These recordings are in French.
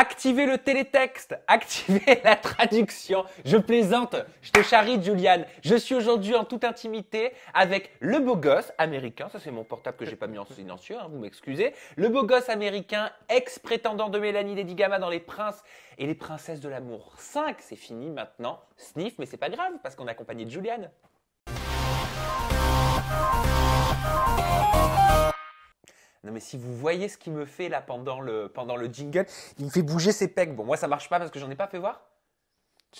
Activez le télétexte, activez la traduction. Je plaisante, je te charrie, Juliane. Je suis aujourd'hui en toute intimité avec le beau gosse américain. Ça, c'est mon portable que j'ai pas mis en silencieux, hein, vous m'excusez. Le beau gosse américain, ex-prétendant de Mélanie Lady Gama dans Les Princes et les Princesses de l'amour 5. C'est fini maintenant. Sniff, mais c'est pas grave parce qu'on est accompagné de Julian mais si vous voyez ce qu'il me fait là pendant le, pendant le jingle, il me fait bouger ses pecs. Bon, moi ça marche pas parce que j'en ai pas fait voir.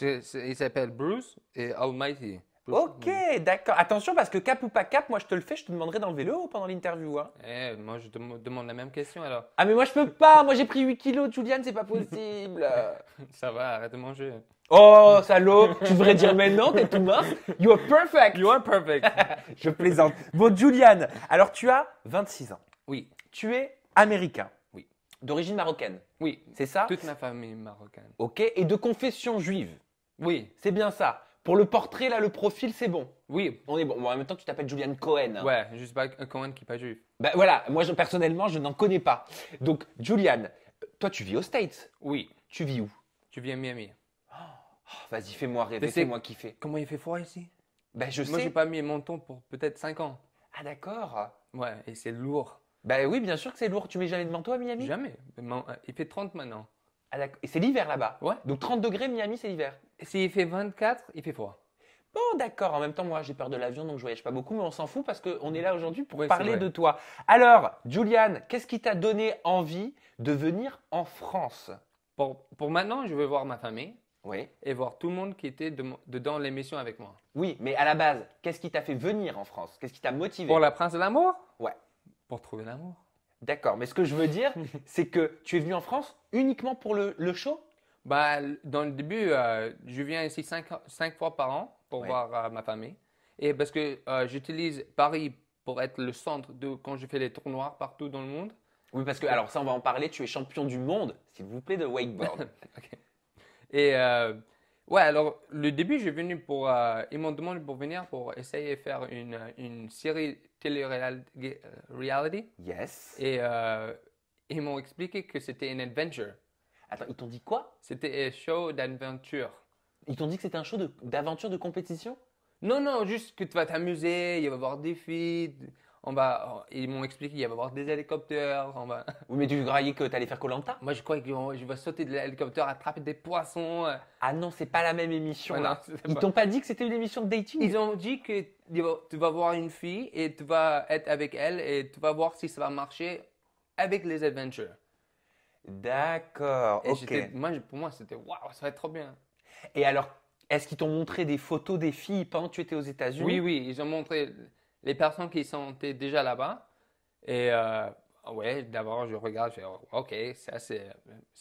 Il s'appelle Bruce et Almighty. ok, d'accord. Attention parce que cap ou pas cap, moi je te le fais, je te demanderai dans le vélo pendant l'interview. Hein. Eh, moi je te demande la même question alors. Ah mais moi je peux pas, moi j'ai pris 8 kilos, Julian, c'est pas possible. ça va, arrête de manger. Oh, salaud, tu devrais dire maintenant, tu t'es tout mince. You are perfect. You are perfect. je plaisante. Bon, Julian, alors tu as 26 ans. Oui. Tu es américain. Oui. D'origine marocaine. Oui. C'est ça Toute ma famille marocaine. Ok. Et de confession juive. Oui. C'est bien ça. Pour le portrait, là, le profil, c'est bon. Oui. On est bon. en même temps, tu t'appelles Julian Cohen. Ouais, juste pas Cohen qui n'est pas juif. Ben voilà, moi, personnellement, je n'en connais pas. Donc, Julian, toi, tu vis aux States. Oui. Tu vis où Tu vis à Miami. Oh, vas-y, fais-moi rêver, fais-moi kiffer. Comment il fait froid ici Ben je Moi, je n'ai pas mis mon ton pour peut-être 5 ans. Ah, d'accord. Ouais, et c'est lourd. Bah oui, bien sûr que c'est lourd. Tu mets jamais de manteau à Miami Jamais. Euh, il fait 30 maintenant. Ah, et c'est l'hiver là-bas. Ouais. Donc 30 degrés, Miami, c'est l'hiver. S'il fait 24, il fait froid. Bon, d'accord. En même temps, moi, j'ai peur de l'avion, donc je voyage pas beaucoup, mais on s'en fout parce qu'on est là aujourd'hui pour parler de toi. Alors, Juliane, qu'est-ce qui t'a donné envie de venir en France Pour, pour maintenant, je veux voir ma famille Oui. et voir tout le monde qui était dedans l'émission avec moi. Oui, mais à la base, qu'est-ce qui t'a fait venir en France Qu'est-ce qui t'a motivé Pour la Prince d'amour Ouais. Pour trouver l'amour. D'accord, mais ce que je veux dire, c'est que tu es venu en France uniquement pour le, le show bah, Dans le début, euh, je viens ici cinq, cinq, fois par an pour voir euh, ma famille. Et parce que euh, j'utilise Paris pour être le centre de quand je fais les tournois partout dans le monde. Oui, parce que, alors ça, on va en parler, tu es champion du monde, s'il vous plaît, de wakeboard. Et ouais, alors le début, je venu pour. ils m'ont demandé pour venir pour essayer de faire une, une série télé-reality. Euh, yes. Et euh, ils m'ont expliqué que c'était une adventure. Attends, ils t'ont dit quoi C'était un show d'aventure. Ils t'ont dit que c'était un show d'aventure de, de, compétition Non, non, juste que tu vas t'amuser, il va y avoir des filles on ils m'ont expliqué qu'il y avoir des hélicoptères. On va... Oui, mais tu croyais que tu allais faire Colanta Moi, je croyais que je vais sauter de l'hélicoptère, attraper des poissons. Euh. Ah non, c'est pas la même émission. ils t'ont pas dit que c'était une émission de dating Ils ont dit que tu vas voir une fille et tu vas être avec elle et tu vas voir si ça va marcher avec les adventures. D'accord, Moi, pour moi, c'était waouh, ça va être trop bien. Et alors, est-ce qu'ils t'ont montré des photos des filles pendant que tu étais aux États-Unis Oui, oui, ils ont montré les personnes qui sont déjà là-bas. Et euh, ouais, d'abord, je regarde, je oh, OK, ça, c'est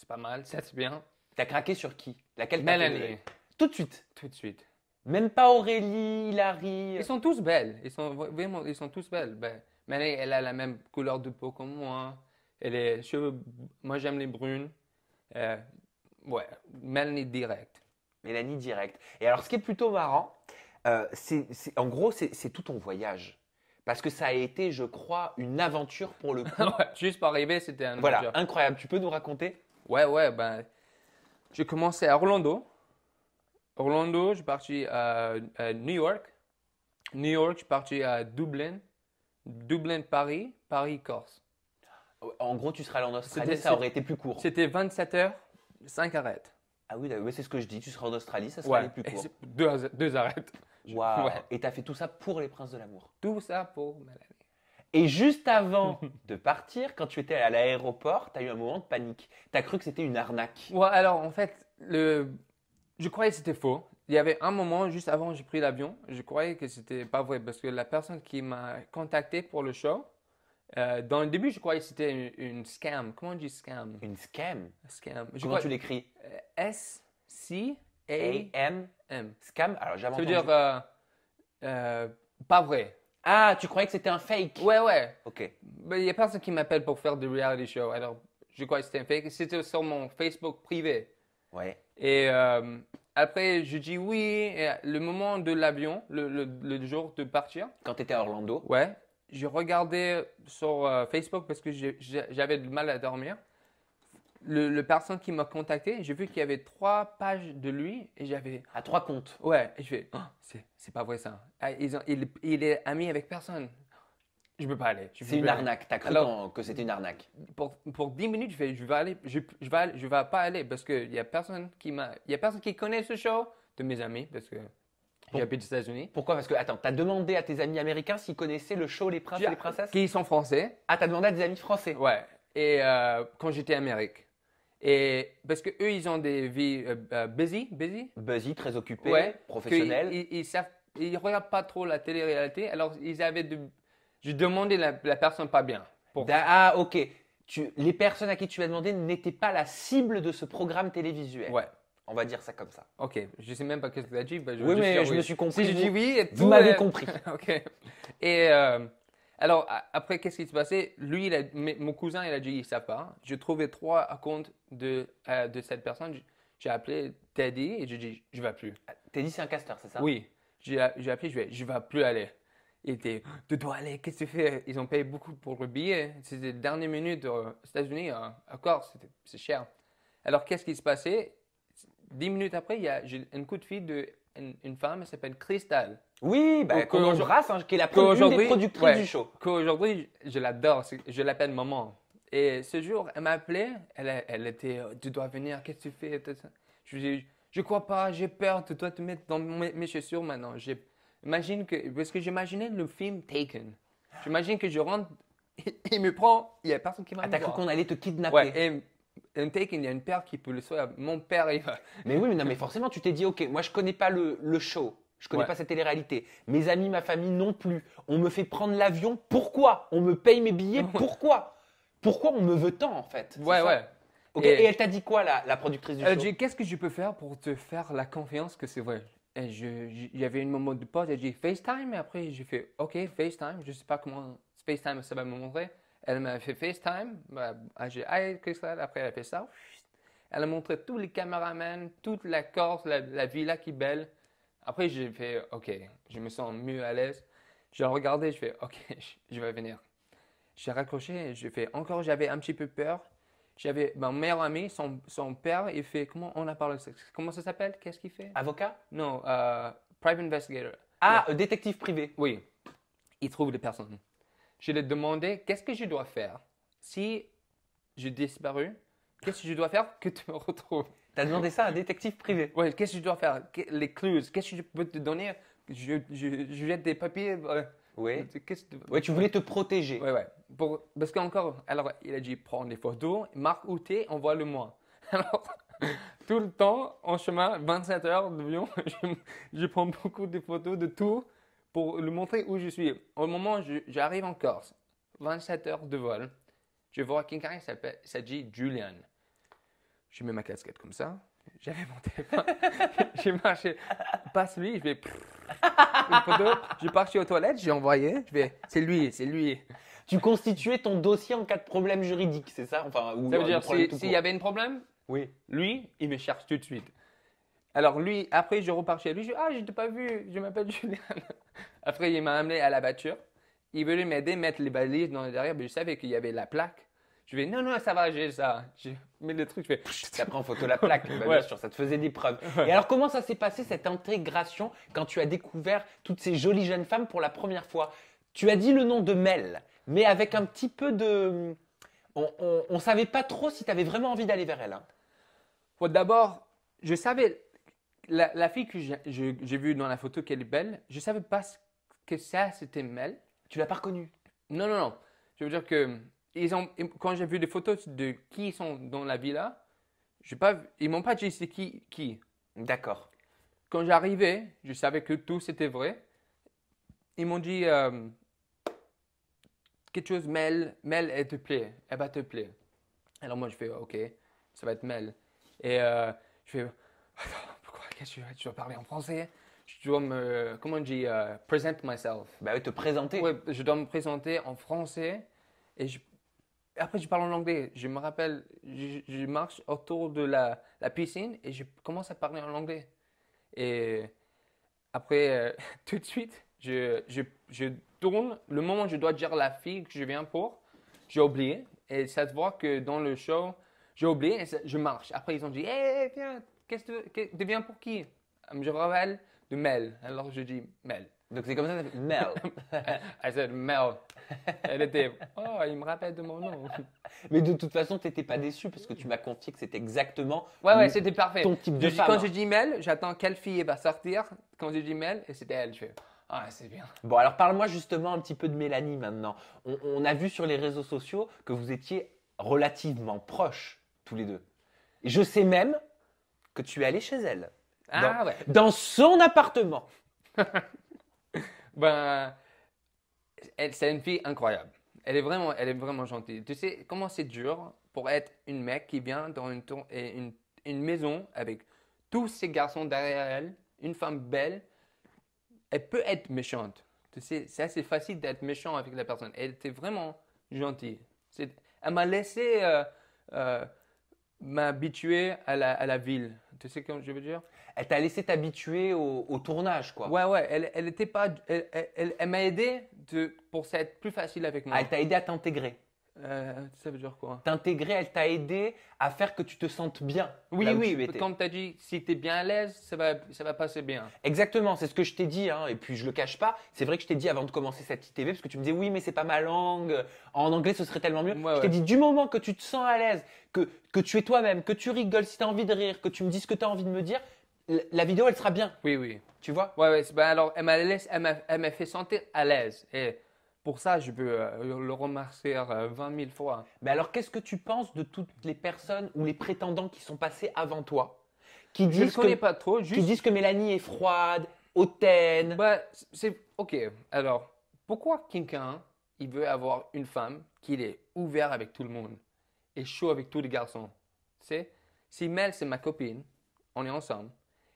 pas mal, ça, c'est bien. T'as craqué sur qui Laquelle Mélanie. Tout de suite. Tout de suite. Même pas Aurélie, Hilary. Ils sont tous belles. Ils sont vraiment, ils sont tous belles. Ben, Mélanie, elle a la même couleur de peau que moi. elle les cheveux, moi, j'aime les brunes. Euh, ouais, Mélanie direct. Mélanie direct. Et alors, ce qui est plutôt marrant, euh, c'est, en gros, c'est tout ton voyage. Parce que ça a été, je crois, une aventure pour le coup. juste pour arriver, c'était un Voilà, incroyable. Tu peux nous raconter Ouais, ouais. Ben, j'ai commencé à Orlando. Orlando, je suis parti à, New York. New York, je suis parti à Dublin. Dublin, Paris. Paris, Corse. En gros, tu serais allé en Australie, ça aurait été plus court. C'était 27 heures, 5 arrêtes. Ah oui, c'est ce que je dis. Tu seras en Australie, ça sera les plus courts. Deux, deux arêtes. Wow. Ouais. Et t'as fait tout ça pour les Princes de l'amour. Tout ça pour Mélanie. Et juste avant de partir, quand tu étais à l'aéroport, as eu un moment de panique. Tu as cru que c'était une arnaque. Ouais, alors en fait, le... je croyais que c'était faux. Il y avait un moment juste avant que j'ai pris l'avion, je croyais que c'était pas vrai parce que la personne qui m'a contacté pour le show, euh, dans le début, je croyais que c'était une, scam. Comment on dit scam Une scam Scam. Je Comment tu l'écris S-C-A-M. M. Scam Alors, entendu… Ça veut dire euh, euh, pas vrai. Ah, tu croyais que c'était un fake Ouais, ouais. Ok. il n'y a personne qui m'appelle pour faire des reality shows. Alors, je croyais que c'était un fake. C'était sur mon Facebook privé. Ouais. Et après, je dis oui. le moment de l'avion, le, le jour de partir. Quand tu étais à Orlando Ouais. Je regardais sur euh, Facebook parce que j'avais du mal à dormir. Le, personne qui m'a contacté, j'ai vu qu'il y avait trois pages de lui et j'avais. À trois comptes. Ouais, et je fais, oh, c'est pas vrai ça. Ah, ils ont, il, est ami avec personne. Je peux pas aller. C'est une arnaque. T'as cru que c'était une arnaque. Pour, pour 10 minutes, je fais, je vais aller, je, je vais, je vais pas aller parce qu'il n'y a personne qui m'a, il a personne qui connaît ce show de mes amis parce que États-Unis. Pourquoi Parce que, attends, t'as demandé à tes amis américains s'ils connaissaient le show Les Princes et les Princesses Qui sont français. Ah, t'as demandé à des amis français Ouais. Et euh, quand j'étais en Amérique. Et parce que eux, ils ont des vies euh, euh, busy, busy. Busy, très occupés, ouais, professionnels. Ils, ne savent, ils regardent pas trop la télé-réalité. Alors, ils avaient de. Je demandais la, la personne pas bien. Pour... Ah, ok. Tu, les personnes à qui tu as demandé n'étaient pas la cible de ce programme télévisuel. Ouais. On va dire ça comme ça. Ok, je sais même pas qu'est-ce que tu as dit. Bah, je, oui, mais je me suis compris. je vous m'avez compris. ok. Et euh, alors, après, qu'est-ce qui s'est passé Lui, mon cousin, il a dit, il ne sait pas. J'ai trouvé trois comptes de, euh, de cette personne. J'ai appelé Teddy et je dit, je ne vais plus. Teddy, c'est un casteur, c'est ça Oui. J'ai appelé, je vais, je ne vais plus aller. Il était, tu dois aller, qu'est-ce que tu fais Ils ont payé beaucoup pour le billet. C'était dernière minute euh, aux États-Unis, à c'est cher. Alors, qu'est-ce qui se passait dix minutes après, il y a un coup de fil de une femme, elle s'appelle Crystal. Oui, bah que, on hein, qui est la une du show. Qu'aujourd'hui, je l'adore, je l'appelle maman. Et ce jour, elle appelé elle, elle était euh, Tu dois venir, qu'est-ce que tu fais Je lui ai dit Je crois pas, j'ai peur, tu dois te mettre dans mes, chaussures maintenant. Imagine que, parce que j'imaginais le film Taken. J'imagine que je rentre, il, me prend, il n'y a personne qui m'a. Ah, t'as cru qu'on allait te kidnapper un take, il y a une paire qui peut le soit. Mon père, il Mais oui, mais, non, mais forcément, tu t'es dit, ok, moi je connais pas le, le show. Je connais pas cette télé-réalité. Mes amis, ma famille non plus. On me fait prendre l'avion. Pourquoi On me paye mes billets. Pourquoi Pourquoi on me veut tant en fait Ouais, ouais. Ok, Et, elle t'a dit quoi la, la productrice du elle dit Qu'est-ce que je peux faire pour te faire la confiance que c'est vrai il y avait une moment de pause, elle dit FaceTime, et après j'ai fait OK, FaceTime, je sais pas comment FaceTime ça va me montrer. Elle m'a fait FaceTime. Bah, ah, j'ai Ah, qu'est-ce Après, elle a fait ça. Elle a montré tous les caméramans, toute la Corse, la, villa qui est belle. Après, j'ai fait OK, je me sens mieux à l'aise. l'ai regardé, je fais OK, je vais venir. J'ai raccroché, j'ai fait encore, j'avais un petit peu peur. J'avais mon meilleur ami, son, son, père, il fait comment on a parlé de Comment ça s'appelle Qu'est-ce qu'il fait Avocat Non, euh, private investigator. Ah, euh, détective privé. Oui, il trouve des personnes. Je lui ai demandé qu'est-ce que je dois faire si je disparu, qu'est-ce que je dois faire que tu me retrouves as demandé ça à un détective privé. Oui, qu'est-ce que je dois faire Les clues, qu'est-ce que je peux te donner je, je, jette des papiers. oui. Ouais, tu voulais te protéger. Oui, ouais. Parce qu'encore, alors il a dit prends des photos, marque où t'es, envoie-le-moi. Alors, tout le temps, en chemin, 27 heures de je prends beaucoup de photos de tout pour le montrer où je suis. Au moment où j'arrive en Corse, 27 heures de vol, je vois quelqu'un qui s'agit Julian. Je mets ma casquette comme ça, j'avais mon téléphone, j'ai marché, passe lui, je vais je pars aux toilettes, j'ai envoyé, je vais, c'est lui, c'est lui. Tu constituais ton dossier en cas de problème juridique, c'est ça Enfin, ça veut dire s'il y avait un problème, oui. lui, il me cherche tout de suite. Alors lui, après, je repars chez lui. Je dis Ah, je t'ai pas vu, je m'appelle Julien. Après, il m'a amené à la voiture. Il voulait m'aider mettre les balises dans le derrière, mais je savais qu'il y avait la plaque. Je vais non, non, ça va, j'ai ça. Je mets le truc, je fais. Ça prend photo la plaque, bien sûr, ça te faisait des preuves. Et alors, comment ça s'est passé cette intégration quand tu as découvert toutes ces jolies jeunes femmes pour la première fois Tu as dit le nom de Mel, mais avec un petit peu de. On ne savait pas trop si tu avais vraiment envie d'aller vers elle. Hein. D'abord, je savais la, fille que j'ai vue dans la photo qu'elle est belle, je savais pas que ça c'était Mel. Tu l'as pas reconnue Non, non, non. Je veux dire que ils ont, quand j'ai vu des photos de qui sont dans la villa, pas, ils m'ont pas dit c'est qui. qui. D'accord. Quand j'arrivais, je savais que tout c'était vrai. Ils m'ont dit euh, quelque chose, Mel, Mel, elle te plaît, elle va te plaire. Alors moi je fais ok, ça va être Mel. Et euh, je fais quest tu dois parler en français je dois me, comment on dit, euh, present myself. Bah, te présenter. Ouais, je dois me présenter en français et après je parle en anglais. Je me rappelle, je, marche autour de la, piscine et je commence à parler en anglais. Et après, euh, tout de suite, je, je, tourne. Le moment où je dois dire la fille que je viens pour, j'ai oublié. Et ça se voit que dans le show, j'ai oublié et je marche. Après, ils ont dit, hé, hey, viens, qu'est-ce que tu pour qui euh, Je me rappelle de Mel. Alors je dis Mel. Donc c'est comme ça, Mel. Elle said Mel. Elle était, oh, il me rappelle de mon nom. Mais de toute façon, tu n'étais pas déçu parce que tu m'as confié que c'était exactement ouais, ouais, c'était parfait. ton type de femme. Quand je dis Mel, j'attends quelle fille va sortir. Quand je dis Mel, et c'était elle. Je fais, ah, c'est bien. Bon, alors parle-moi justement un petit peu de Mélanie maintenant. On, on a vu sur les réseaux sociaux que vous étiez relativement proches tous les deux. je sais même que tu es allé chez elle. Ah dans, ouais. Dans son appartement. ben, elle, c'est une fille incroyable. Elle est vraiment, elle est vraiment gentille. Tu sais comment c'est dur pour être une mec qui vient dans une, une, maison avec tous ces garçons derrière elle, une femme belle. Elle peut être méchante. Tu sais, c'est assez facile d'être méchant avec la personne. Elle était vraiment gentille. elle m'a laissé euh, euh, m'habituer à la, à la ville. Tu sais ce que je veux dire Elle t'a laissé t'habituer au, tournage, quoi. Ouais, ouais. Elle, elle pas. Elle, elle, m'a aidé de, pour être plus facile avec moi. Ah, elle t'a aidé à t'intégrer. Euh, ça veut dire quoi T'intégrer, elle t'a aidé à faire que tu te sentes bien. Oui, oui, mais quand as dit si tu es bien à l'aise, ça va, ça va passer bien. Exactement, c'est ce que je t'ai dit, hein. et puis je le cache pas. C'est vrai que je t'ai dit avant de commencer cette ITV, parce que tu me disais oui, mais c'est pas ma langue, en anglais ce serait tellement mieux. je t'ai dit du moment que tu te sens à l'aise, que, tu es toi-même, que tu rigoles si tu as envie de rire, que tu me dis ce que tu as envie de me dire, la vidéo elle sera bien. Oui, oui. Tu vois Ouais, ouais, ben alors elle m'a, elle m'a fait sentir à l'aise. Et pour ça, je veux euh, le remercier 20 euh, 000 fois. Mais alors, qu'est-ce que tu penses de toutes les personnes ou les prétendants qui sont passés avant toi qui disent, je ne connais que, pas trop, disent que Mélanie est froide, hautaine bah, c'est... Ok, alors, pourquoi quelqu'un il veut avoir une femme qui est ouverte avec tout le monde et chaud avec tous les garçons c'est Si Mel, c'est ma copine, on est ensemble,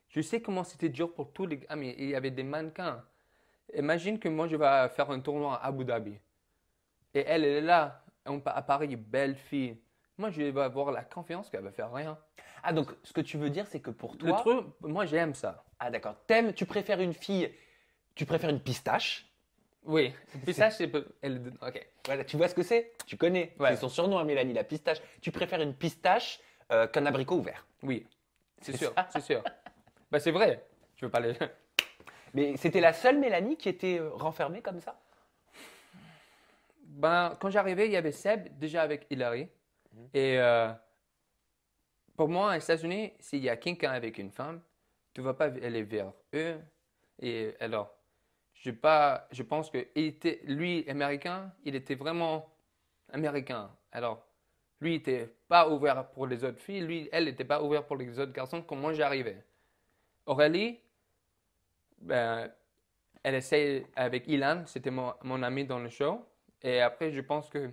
je sais comment c'était dur pour tous les... amis. mais il y avait des mannequins Imagine que moi, je vais faire un tournoi à Abu Dhabi. Et elle, elle est là, à Paris, belle fille. Moi, je vais avoir la confiance qu'elle va faire rien. Ah, donc ce que tu veux dire, c'est que pour toi. Le truc, moi, j'aime ça. Ah, d'accord. T'aimes, tu préfères une fille. Tu préfères une pistache Oui, pistache, c'est. Elle... Ok. Voilà, tu vois ce que c'est Tu connais. C'est son surnom à hein, Mélanie, la pistache. Tu préfères une pistache euh, qu'un abricot ouvert Oui. C'est sûr, c'est sûr. bah, c'est vrai. Tu veux pas les. Mais c'était la seule Mélanie qui était euh, renfermée comme ça ben, Quand j'arrivais, il y avait Seb déjà avec Hilary. Mhm. Et euh, pour moi, aux États-Unis, s'il y a quelqu'un avec une femme, tu ne vas pas aller vers eux. Et alors, je, pas, je pense que était, lui, américain, il était vraiment américain. Alors, lui, n'était pas ouvert pour les autres filles. Lui, elle n'était pas ouverte pour les autres garçons quand moi j'arrivais. Aurélie, ben, elle essaye avec Ilan, c'était mon, ami dans le show. Et après, je pense que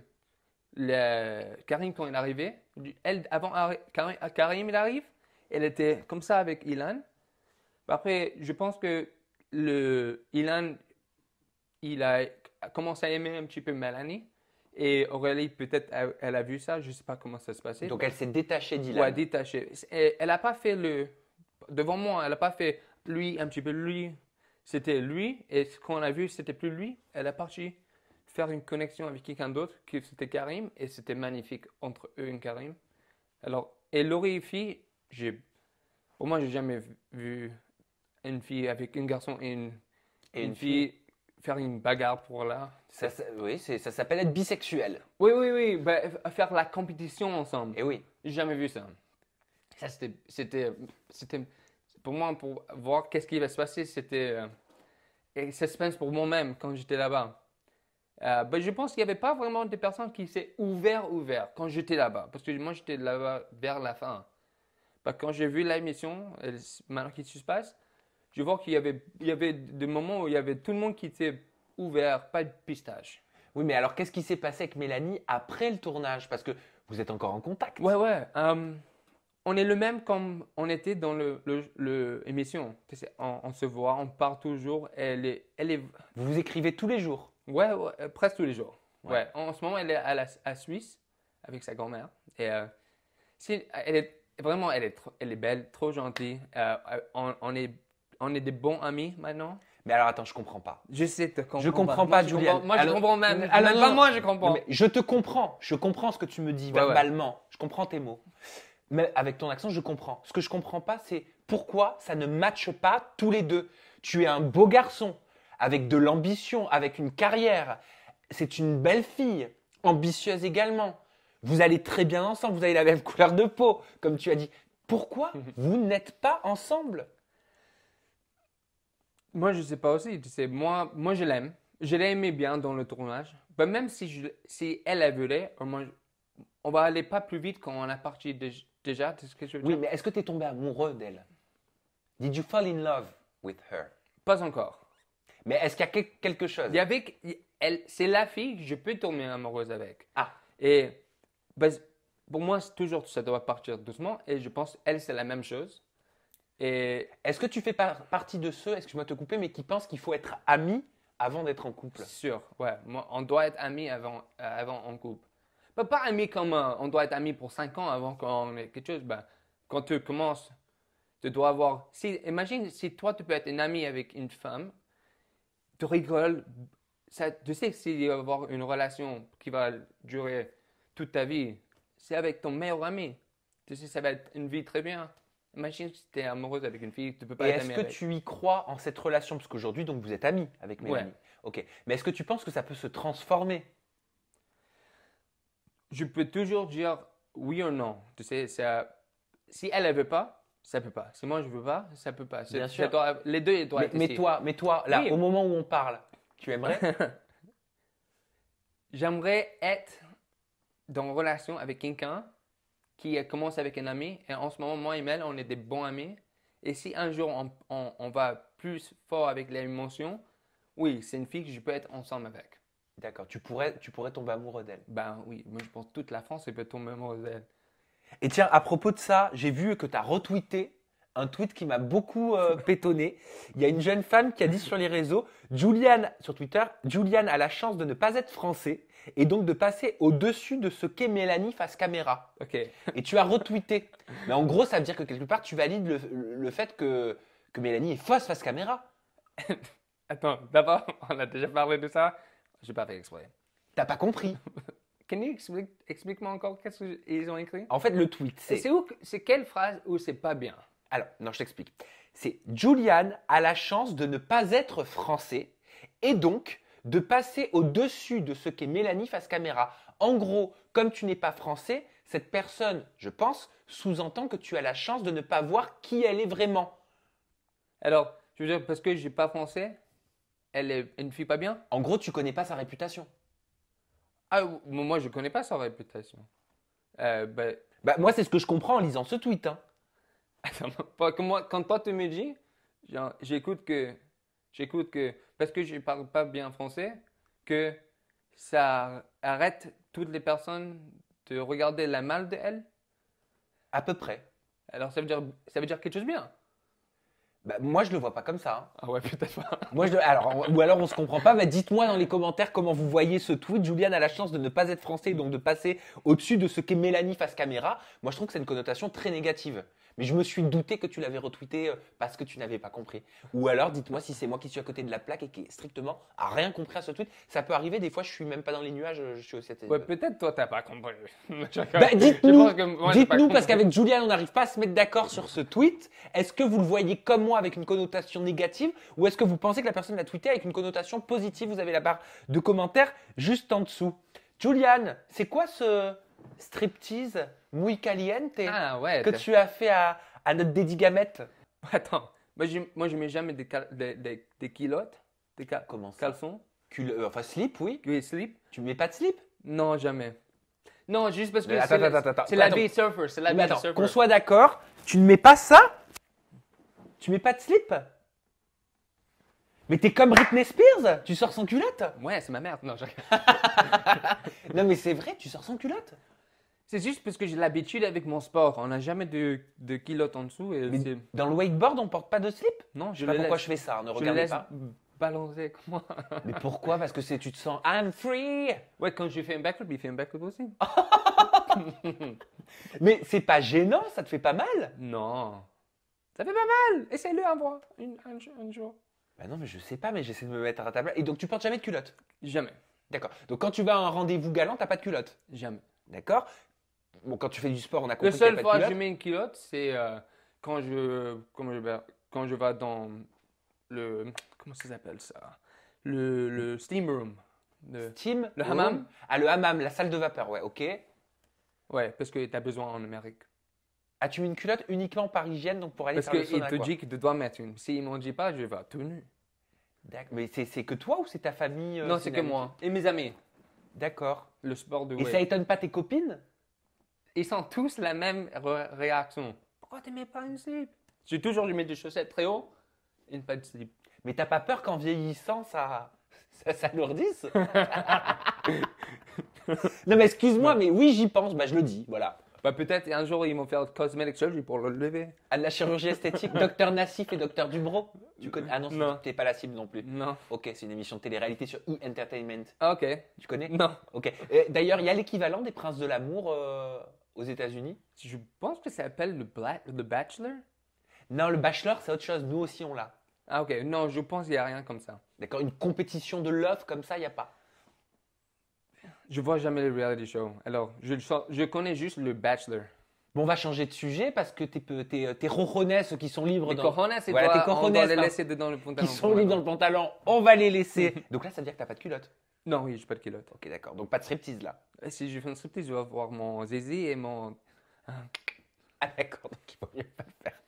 Karim, quand il arrivait, elle, avant euh, Karim, il arrive, elle était comme ça avec Ilan. Après, je pense que le, Ilan, il a commencé à aimer un petit peu Mélanie. Et Aurélie, peut-être, elle a vu ça, je ne sais pas comment ça se passait. Donc, elle s'est détachée d'Ilan. Ouais, détachée. elle n'a pas fait le. Devant moi, elle n'a pas fait lui, un petit peu lui. C'était lui, et ce qu'on a vu, c'était plus lui. Elle est partie faire une connexion avec quelqu'un d'autre, qui c'était Karim, et c'était magnifique entre eux et Karim. Alors, et Laurie et fille, j'ai, au moins, j'ai jamais vu une fille avec un garçon et une, fille, faire une bagarre pour là. Ça, c'est oui, ça s'appelle être bisexuel. Oui, oui, oui, bah, faire la compétition ensemble. Et oui. J'ai jamais vu ça. Ça, c'était pour moi, pour voir qu'est-ce qui va se passer, c'était euh, se passe pour moi-même quand j'étais là-bas. Euh, ben, je pense qu'il n'y avait pas vraiment de personnes qui s'étaient ouvert, ouvert quand j'étais là-bas. Parce que moi, j'étais là-bas vers la fin. Ben, quand j'ai vu l'émission, maintenant qu'il se passe, je vois qu'il y avait, il y avait des moments où il y avait tout le monde qui était ouvert, pas de pistage. Oui, mais alors qu'est-ce qui s'est passé avec Mélanie après le tournage Parce que vous êtes encore en contact. Ouais, ouais. Euh, on est le même comme on était dans l'émission. Le, on, se voit, on part toujours. Elle est, elle est... Vous vous écrivez tous les jours Ouais, euh, presque tous les jours. Ouais. En, ce moment, elle est à, la, Suisse avec sa grand-mère. Et euh, si, elle est vraiment, elle est, elle est belle, trop gentille. Euh, on, est, on est des bons amis maintenant. Mais alors attends, je comprends pas. Je sais te comprends. Je comprends pas, pas Moi je comprends même. Alors, pas moi je comprends. je te comprends. Je comprends ce que tu me dis ouais, Je comprends tes mots mais avec ton accent, je comprends. Ce que je comprends pas, c'est pourquoi ça ne matche pas tous les deux. Tu es un beau garçon, avec de l'ambition, avec une carrière. C'est une belle fille, ambitieuse également. Vous allez très bien ensemble, vous avez la même couleur de peau, comme tu as dit. Pourquoi vous n'êtes pas ensemble Moi, je sais pas aussi. Tu sais, moi, moi je l'aime. Je l'ai aimé bien dans le tournage. Bah, même si, je, si elle, au moins… moi, on va aller pas plus vite quand on a parti déjà. ce que je Oui, mais est-ce que tu es tombé amoureux d'elle Did you fall in love with her Pas encore. Mais est-ce qu'il y a quelque chose Il elle, c'est la fille que je peux tomber amoureuse avec. Ah. Et pour moi, toujours ça doit partir doucement. Et je pense, elle, c'est la même chose. Et est-ce que tu fais partie de ceux, est-ce que je vais te couper, mais qui pensent qu'il faut être ami avant d'être en couple Sûr, ouais. Moi, on doit être ami avant, euh, avant en couple. Pas, être amis comme euh, on doit être ami pour cinq ans avant qu'on ait quelque chose. Ben, quand tu commences, tu dois avoir. Si, imagine si toi, tu peux être un ami avec une femme, tu rigoles. Ça, tu sais que s'il va avoir une relation qui va durer toute ta vie, c'est avec ton meilleur ami. Tu sais, ça va être une vie très bien. Imagine si tu es amoureuse avec une fille, tu peux pas être ami Est-ce que tu y crois en cette relation Parce qu'aujourd'hui, donc, vous êtes amis avec mes Ouais. Ok. Mais est-ce que tu penses que ça peut se transformer je peux toujours dire oui ou non. Tu sais, si elle ne veut pas, ça peut pas. Si moi je veux pas, ça peut pas. Bien sûr. Euh, les deux, ils doivent mais, mais toi, mais toi, là, au moment où on parle, tu aimerais J'aimerais être dans une relation avec quelqu'un qui commence avec un ami. Et en ce moment, moi et Mel, on est des bons amis. Et si un jour on, on va plus fort avec les émotions, oui, c'est une fille que je peux être ensemble avec. D'accord. Tu pourrais, tu pourrais tomber amoureux d'elle. Ben oui, moi je pense que toute la France est peut tomber amoureuse d'elle. Et tiens, à propos de ça, j'ai vu que tu as retweeté un tweet qui m'a beaucoup euh, pétonné. Il y a une jeune femme qui a dit sur les réseaux, Julianne, sur Twitter, Julianne a la chance de ne pas être français et donc de passer au-dessus de ce qu'est Mélanie face caméra. Ok. Et tu as retweeté. Mais en gros, ça veut dire que quelque part, tu valides le, fait que, que Mélanie est fausse face caméra. Attends, d'abord, on a déjà parlé de ça. J'ai pas fait exprès. T'as pas compris. explique, explique-moi encore qu'est-ce qu'ils ont écrit. En fait, le tweet, c'est. c'est où, c'est quelle phrase où c'est pas bien Alors, non, je t'explique. C'est Julian a la chance de ne pas être français et donc de passer au-dessus de ce qu'est Mélanie face caméra. En gros, comme tu n'es pas français, cette personne, je pense, sous-entend que tu as la chance de ne pas voir qui elle est vraiment. Alors, tu veux dire parce que je suis pas français elle ne fuit pas bien En gros, tu connais pas sa réputation. Ah, moi, je connais pas sa réputation. Euh, bah, bah... moi, c'est ce que je comprends en lisant ce tweet. Hein. moi, quand toi, tu me dis, j'écoute que, j'écoute que, parce que je parle pas bien français, que ça arrête toutes les personnes de regarder la mal de elle À peu près. Alors, ça veut dire, ça veut dire quelque chose de bien. Bah, moi, je le vois pas comme ça. ou alors on se comprend pas. dites-moi dans les commentaires comment vous voyez ce tweet. Julian a la chance de ne pas être français, donc de passer au-dessus de ce qu'est Mélanie face caméra. Moi, je trouve que c'est une connotation très négative. Mais je me suis douté que tu l'avais retweeté euh, parce que tu n'avais pas compris. Ou alors, dites-moi si c'est moi qui suis à côté de la plaque et qui strictement a rien compris à ce tweet. Ça peut arriver, des fois, je suis même pas dans les nuages, je suis aussi à Ouais, peut-être toi, t'as pas compris. Bah, dites-nous, dites-nous parce qu'avec Julian, on n'arrive pas à se mettre d'accord sur ce tweet. Est-ce que vous le voyez comme moi avec une connotation négative ou est-ce que vous pensez que la personne l'a tweeté avec une connotation positive Vous avez la barre de commentaires juste en dessous. Julian, c'est quoi ce striptease oui, Caliente ah, que tu as fait à, notre dédigamette. Attends, moi je, moi, mets jamais des, des, des, culottes, des ça caleçons. Cul- euh, enfin, slip, oui. Oui, slip. Tu mets pas de slip Non, jamais. Non, juste parce que c'est, la, B surfer, Qu'on soit d'accord, tu ne mets pas ça Tu mets pas de slip mais t'es comme Britney Spears, tu sors sans culotte Ouais, c'est ma merde. Non, non mais c'est vrai, tu sors sans culotte. C'est juste parce que j'ai l'habitude avec mon sport. On n'a jamais de, de en dessous. dans le wakeboard, on porte pas de slip Non, je ne sais pas pourquoi je fais ça. Hein, ne regardez pas. Balancer comme moi. Mais pourquoi Parce que tu te sens I'm free. Ouais, quand je fais un backflip, il fait un backflip aussi. Mais c'est pas gênant, ça te fait pas mal Non. Ça fait pas mal. Essaye-le un mois, jour. Bah non, mais je sais pas, mais j'essaie de me mettre à table. Et donc, tu portes jamais de culotte Jamais. D'accord. Donc, quand tu vas à un rendez-vous galant, t'as pas de culotte Jamais. D'accord Bon, quand tu fais du sport, on a compris. La seule fois que je mets une culotte, c'est euh, quand je. vais quand je vais dans le. Comment ça s'appelle ça le, steam room. Le, steam Le hammam Ah, le hammam, la salle de vapeur, ouais, ok. Ouais, parce que tu as besoin en Amérique. as ah, tu mets une culotte uniquement par hygiène, donc pour aller parce faire le sauna Parce qu'il te dit que tu dois mettre une. S'il ne m'en dit pas, je vais tout nu. D'accord. Mais c'est que toi ou c'est ta famille euh, Non, c'est que moi. Et mes amis. D'accord. Le sport de. Et ça étonne pas tes copines ils ont tous la même réaction. Pourquoi tu mets pas une slip J'ai toujours mettre des chaussettes très haut, une pas de slip. Mais t'as pas peur qu'en vieillissant, ça, ça s'alourdisse Non, mais excuse-moi, mais oui, j'y pense, bah je le dis, voilà. Bah peut-être un jour ils vont faire cosmetic surgery pour le lever. À de la chirurgie esthétique, docteur Nassif et docteur Dubro. Tu connais Ah non, non. t'es pas la cible non plus. Non. Ok, c'est une émission de télé-réalité sur E Entertainment. Ah, ok. Tu connais Non. Ok. Euh, d'ailleurs, il y a l'équivalent des princes de l'amour euh, aux États-Unis. Je pense que ça s'appelle le, Bachelor. Non, le Bachelor, c'est autre chose. Nous aussi, on l'a. Ah, ok. Non, je pense qu'il n'y a rien comme ça. D'accord. Une compétition de love comme ça, il n'y a pas. Je vois jamais les reality shows. Alors, je, je connais juste le Bachelor. Bon, on va changer de sujet parce que tes, tes, qui sont libres les dans... Cojones, voilà, toi, on va les laisser dedans le pantalon. Qui sont libres dans le pantalon, on va les laisser. Donc là, ça veut dire que t'as pas de culotte. Non, oui, j'ai pas de culotte. Ok, d'accord. Donc pas de striptease là. Euh, si je fais un striptease, je vais avoir mon zizi et mon. Hein. Ah d'accord, donc il vaut mieux pas faire.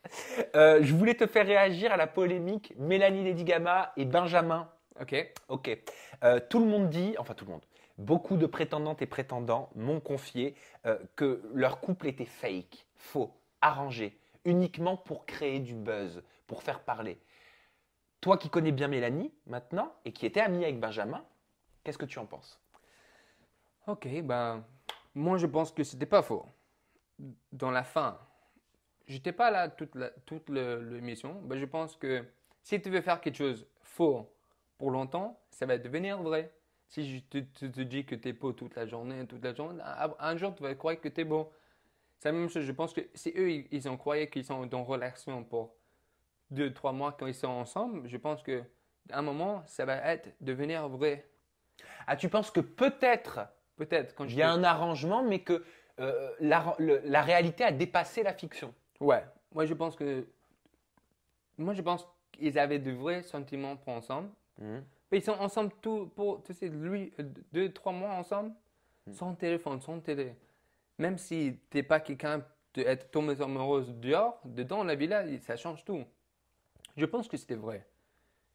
Euh, je voulais te faire réagir à la polémique Mélanie Lady et Benjamin. Ok. Ok. Euh, tout le monde dit, enfin tout le monde, beaucoup de prétendantes et prétendants m'ont confié que leur couple était fake, faux, arrangé, uniquement pour créer du buzz, pour faire parler. Toi qui connais bien Mélanie maintenant et qui étais amie avec Benjamin, Qu'est-ce que tu en penses Ok, ben, moi je pense que c'était pas faux. Dans la fin, j'étais pas là toute toute l'émission, ben, je pense que si tu veux faire quelque chose faux pour longtemps, ça va devenir vrai. Si je te, dis que tu es beau toute la journée, toute la journée, un jour tu vas croire que tu es beau. C'est la même chose, je pense que si eux, ils, ont croyé qu'ils sont dans relation pour deux, trois mois quand ils sont ensemble, je pense que un moment, ça va être devenir vrai. Ah, tu penses que peut-être, peut-être, quand il y a un arrangement, mais que euh, la, la, réalité a dépassé la fiction. Ouais. Moi, je pense que. Moi, je pense qu'ils avaient de vrais sentiments pour ensemble. Mhm. Ils sont ensemble tout pour, tu sais, lui, euh, deux, trois mois ensemble, mhm. sans téléphone, sans télé. Même si t'es pas quelqu'un d'être tombé amoureuse dehors, dedans la villa, ça change tout. Je pense que c'était vrai.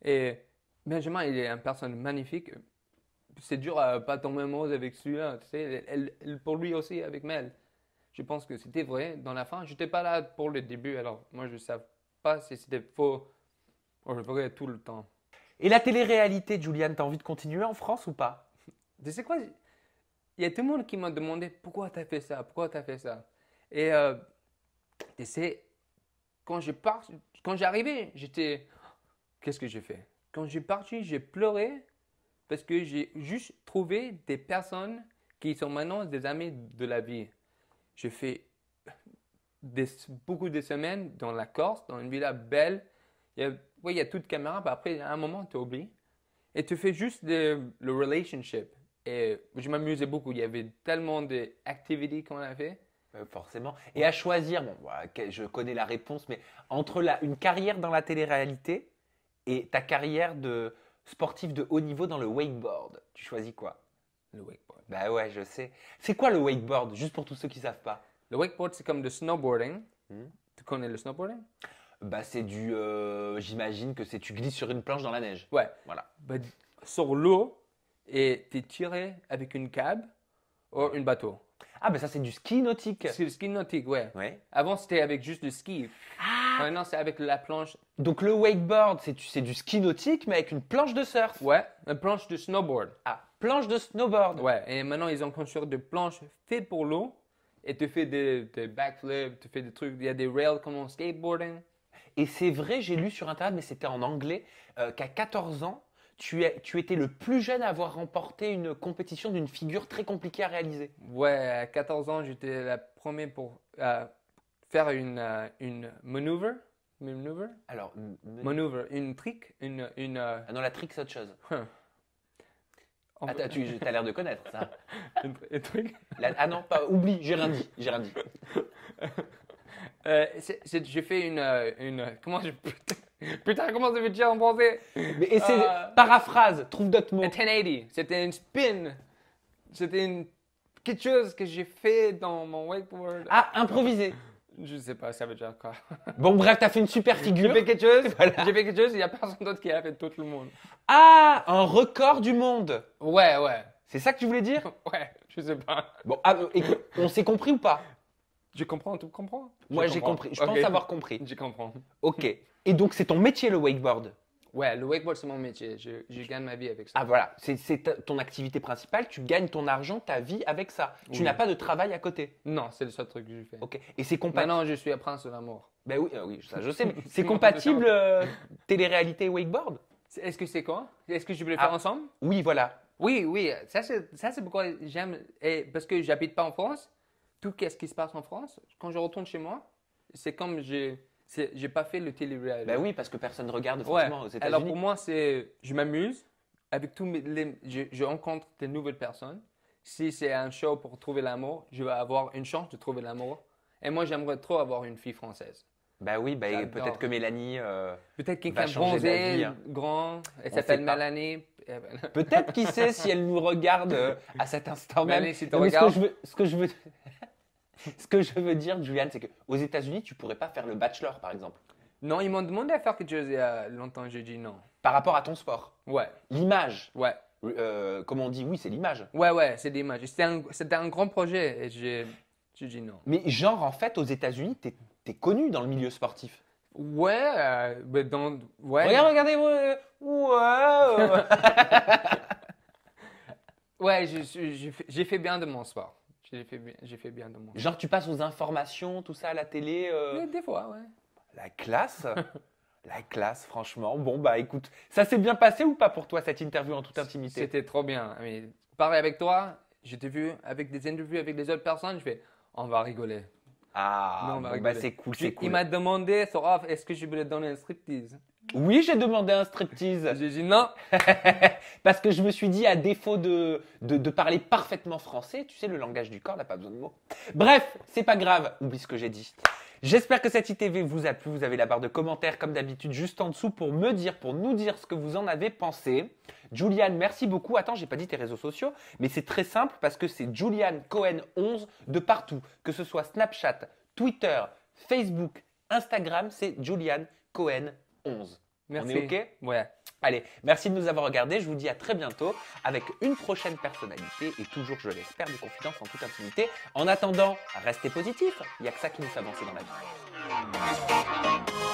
Et Benjamin, il est une personne magnifique c'est dur à pas tomber amoureuse avec celui-là. Tu sais, elle, pour lui aussi, avec Mel. Je pense que c'était vrai dans la fin. Je n'étais pas là pour le début, alors moi, je ne savais pas si c'était faux ou oh, vrai tout le temps. Et la télé-réalité, tu as envie de continuer en France ou pas Tu sais quoi Il y a tout le monde qui m'a demandé pourquoi as fait ça, pourquoi as fait ça. Et euh, tu sais, quand j'ai pars, quand j'arrivais, j'étais qu'est-ce que j'ai fait Quand j'ai parti, j'ai pleuré parce que j'ai juste trouvé des personnes qui sont maintenant des amis de la vie. Je fais beaucoup de semaines dans la Corse, dans une villa belle. Il y a, ouais, il y a toute caméra, mais après, à un moment, tu oublies. Et tu fais juste le, relationship. Et je m'amusais beaucoup. Il y avait tellement d'activités qu'on avait. Euh, forcément. Et à choisir, bon, bah, je connais la réponse, mais entre une carrière dans la télé-réalité et ta carrière de, sportif de haut niveau dans le wakeboard. Tu choisis quoi Le wakeboard. Bah ouais, je sais. C'est quoi le wakeboard, juste pour tous ceux qui savent pas Le wakeboard, c'est comme le snowboarding. Hmm. Tu connais le snowboarding Bah c'est du... Euh, j'imagine que c'est tu glisses sur une planche dans la neige. Ouais. Voilà. Bah, sur l'eau, et tu es tiré avec une cab ou un bateau. Ah bah ça c'est du ski nautique. C'est du ski nautique, ouais. ouais. Avant c'était avec juste le ski. Ah, ah. Ouais, non, c'est avec la planche. Donc le wakeboard, c'est du, du ski nautique, mais avec une planche de surf. Ouais, une planche de snowboard. Ah, planche de snowboard. Ouais, et maintenant ils ont construit des planches faites pour l'eau. Et tu fais des, backflips, tu fais des trucs, il y a des rails comme en skateboarding. Et c'est vrai, j'ai lu sur internet, mais c'était en anglais, euh, qu'à 14 ans, tu, es- tu étais le plus jeune à avoir remporté une compétition d'une figure très compliquée à réaliser. Ouais, à 14 ans, j'étais la première pour, faire une, euh, une maneuver, maneuver Alors, maneuver, une trick, une, une ah non, la trick c'est autre chose. Attends, hein. ah, tu as l'air de connaître ça. une, truc Ah non, pas, oublie, j'ai rien dit, j'ai rien dit. Euh, j'ai fait une, euh, une, comment je putain comment ça veut dire en français paraphrase, trouve d'autres mots. 1080, c'était une spin, c'était une quelque chose que j'ai fait dans mon wakeboard. Ah, improvisé. Je sais pas, ça veut dire quoi. Bon, bref, t'as fait une super figure. J'ai fait quelque chose, il n'y a personne d'autre qui a fait tout le monde. Ah, un record du monde Ouais, ouais. C'est ça que tu voulais dire Ouais, je sais pas. Bon, ah, euh, on s'est compris ou pas Je comprends, tu comprends Moi, j'ai compris. Je pense avoir compris. Je comprends. Ok. Et donc, c'est ton métier, le wakeboard Ouais, le wakeboard, c'est mon métier. Je, gagne ma vie avec ça. Ah voilà, c'est ton activité principale. Tu gagnes ton argent, ta vie avec ça. Tu n'as pas de travail à côté. Non, c'est le seul truc que je fais. Ok. Et c'est compatible. Maintenant, je suis à Prince de l'amour. Ben oui, euh, oui, ça je sais. c'est compatible euh, télé-réalité et wakeboard Est-ce que c'est quoi Est-ce que je peux le ah. faire ensemble Oui, voilà. Oui, oui. Ça, c'est pourquoi j'aime. Parce que j'habite pas en France. Tout ce qui se passe en France, quand je retourne chez moi, c'est comme j'ai j'ai pas fait le télé-réalité. Ben oui, parce que personne regarde forcément aux États-Unis. Alors pour moi, c'est, je m'amuse avec tous les, je, rencontre des nouvelles personnes. Si c'est un show pour trouver l'amour, je vais avoir une chance de trouver l'amour. Et moi, j'aimerais trop avoir une fille française. ben oui, ben peut-être que Mélanie. Euh, peut-être quelqu'un bronzé, hein. grand, grand, elle s'appelle Mélanie. peut-être qui sait si elle nous regarde euh, à cet instant Mélanie, si tu regardes. je ce que je veux, Ce que je veux dire, Julian, c'est qu'aux États-Unis, tu pourrais pas faire le bachelor, par exemple. Non, ils m'ont demandé à faire que chose il y a longtemps, j'ai dit non. Par rapport à ton sport Ouais. L'image Ouais. Comme euh, comment on dit Oui, c'est l'image. Ouais, ouais, c'est l'image. C'était un, c'était un grand projet et j'ai, dit non. Mais genre, en fait, aux États-Unis, tu es connu dans le milieu sportif. Ouais, euh, dans. Ouais. Regarde, regardez, ouais. ouais, ouais j'ai fait bien de mon sport. J'ai fait, bien, j'ai fait bien de moi. Genre, tu passes aux informations, tout ça à la télé euh, des, fois, ouais. La classe La classe, franchement. Bon, bah écoute, ça s'est bien passé ou pas pour toi cette interview en toute intimité C'était trop bien. Mais pareil avec toi, j'étais vu avec des interviews avec des autres personnes, je fais on va rigoler. Ah, on va bah, rigoler. bah c'est cool, c'est cool. Il m'a demandé, Soraf, est-ce que je voulais donner un striptease oui, j'ai demandé un striptease. j'ai dit non. Parce que je me suis dit, à défaut de, parler parfaitement français, tu sais, le langage du corps n'a pas besoin de mots. Bref, c'est pas grave, oublie ce que j'ai dit. J'espère que cette ITV vous a plu. Vous avez la barre de commentaires, comme d'habitude, juste en dessous pour me dire, pour nous dire ce que vous en avez pensé. Julian, merci beaucoup. Attends, j'ai pas dit tes réseaux sociaux, mais c'est très simple parce que c'est Julian Cohen 11 de partout, que ce soit Snapchat, Twitter, Facebook, Instagram, c'est Julian Cohen 11. Merci. OK Ouais. Allez, merci de nous avoir regardé. Je vous dis à très bientôt avec une prochaine personnalité et toujours, je l'espère, des confidences en toute intimité. En attendant, restez positifs. Il n'y a que ça qui nous fait avancer dans la vie.